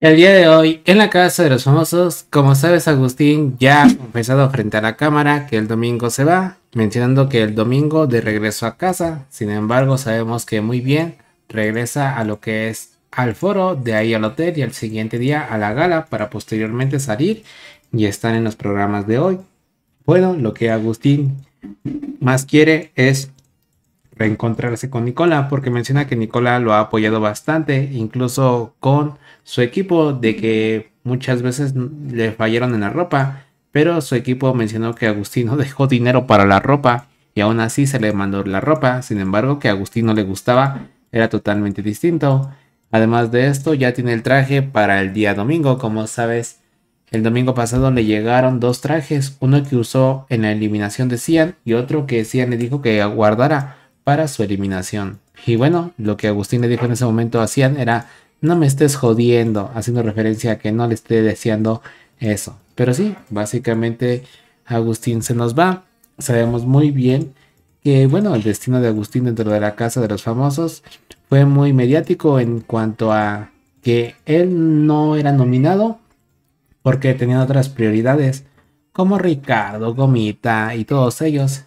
El día de hoy, en la casa de los famosos, como sabes, Agustín ya ha confesado frente a la cámara que el domingo se va, mencionando que el domingo de regreso a casa. Sin embargo, sabemos que muy bien regresa a lo que es al foro, de ahí al hotel y al siguiente día a la gala para posteriormente salir y estar en los programas de hoy. Bueno, lo que Agustín más quiere es reencontrarse con Nicola, porque menciona que Nicola lo ha apoyado bastante, incluso con su equipo, de que muchas veces le fallaron en la ropa, pero su equipo mencionó que no dejó dinero para la ropa y aún así se le mandó la ropa, sin embargo que a no le gustaba era totalmente distinto. Además de esto, ya tiene el traje para el día domingo, como sabes. El domingo pasado le llegaron dos trajes, uno que usó en la eliminación de Cian y otro que Cian le dijo que guardara para su eliminación. Y bueno, lo que Agustín le dijo en ese momento a era, no me estés jodiendo, haciendo referencia a que no le esté deseando eso. Pero sí, básicamente Agustín se nos va. Sabemos muy bien que, bueno, el destino de Agustín dentro de la casa de los famosos fue muy mediático en cuanto a que él no era nominado porque tenía otras prioridades, como Ricardo, Gomita y todos ellos.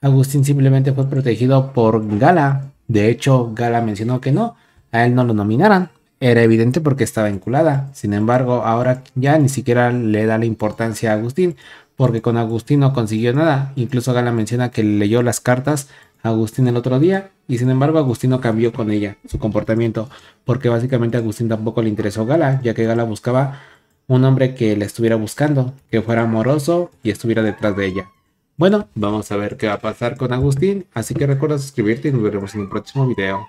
Agustín simplemente fue protegido por Gala. De hecho, Gala mencionó que no, a él no lo nominaran. Era evidente porque estaba vinculada. Sin embargo, ahora ya ni siquiera le da la importancia a Agustín, porque con Agustín no consiguió nada. Incluso Gala menciona que leyó las cartas a Agustín el otro día y sin embargo Agustín no cambió con ella su comportamiento, porque básicamente a Agustín tampoco le interesó Gala, ya que Gala buscaba un hombre que la estuviera buscando, que fuera amoroso y estuviera detrás de ella. Bueno, vamos a ver qué va a pasar con Agustín, así que recuerda suscribirte y nos veremos en un próximo video.